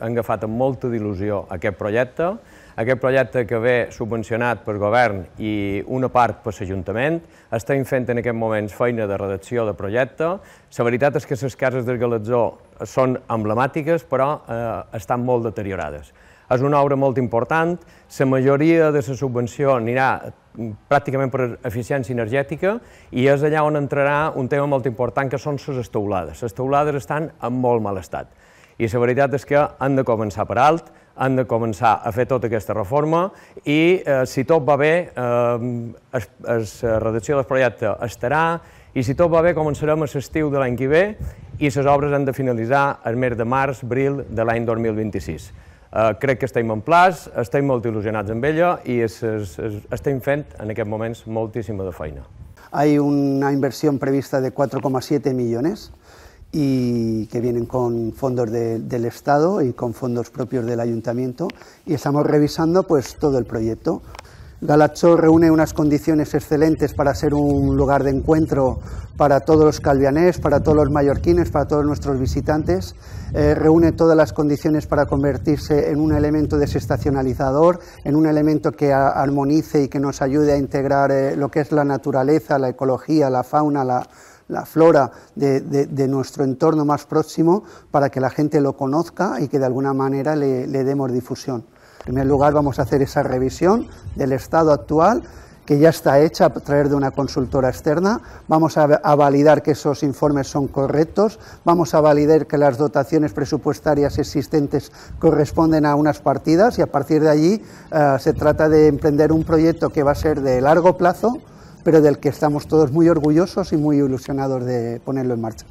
han agafat amb molta il·lusió aquest projecte, aquest projecte que ve subvencionat per govern i una part per l'Ajuntament. Estem fent en aquest moments feina de redacció de projecte. La veritat és que les cases del Galatzó són emblemàtiques, però eh, estan molt deteriorades. És una obra molt important, la majoria de la subvenció anirà mm, pràcticament per eficiència energètica i és allà on entrarà un tema molt important que són les estaulades. Les estaulades estan en molt mal estat. I la veritat és que han de començar per alt, han de començar a fer tota aquesta reforma i, eh, si tot va bé, eh, la eh, redacció del projecte estarà i, si tot va bé, començarem a l'estiu de l'any que ve i les obres han de finalitzar el mes de març, abril de l'any 2026. Eh, crec que estem en plaç, estem molt il·lusionats amb ella i es, es, es, estem fent en aquests moments moltíssima de feina. Hay una inversión prevista de 4,7 millones y que vienen con fondos del Estado y con fondos propios del Ayuntamiento y estamos revisando pues todo el proyecto. Galacho reúne unas condiciones excelentes para ser un lugar de encuentro para todos los calvianés, para todos los mallorquines, para todos nuestros visitantes. Eh, reúne todas las condiciones para convertirse en un elemento desestacionalizador, en un elemento que armonice y que nos ayude a integrar eh, lo que es la naturaleza, la ecología, la fauna, la, la flora de, nuestro entorno más próximo para que la gente lo conozca y que de alguna manera le, demos difusión. En primer lugar, vamos a hacer esa revisión del estado actual que ya está hecha a través de una consultora externa, vamos a, validar que esos informes son correctos, vamos a validar que las dotaciones presupuestarias existentes corresponden a unas partidas y a partir de allí eh, se trata de emprender un proyecto que va a ser de largo plazo, pero del que estamos todos muy orgullosos y muy ilusionados de ponerlo en marcha.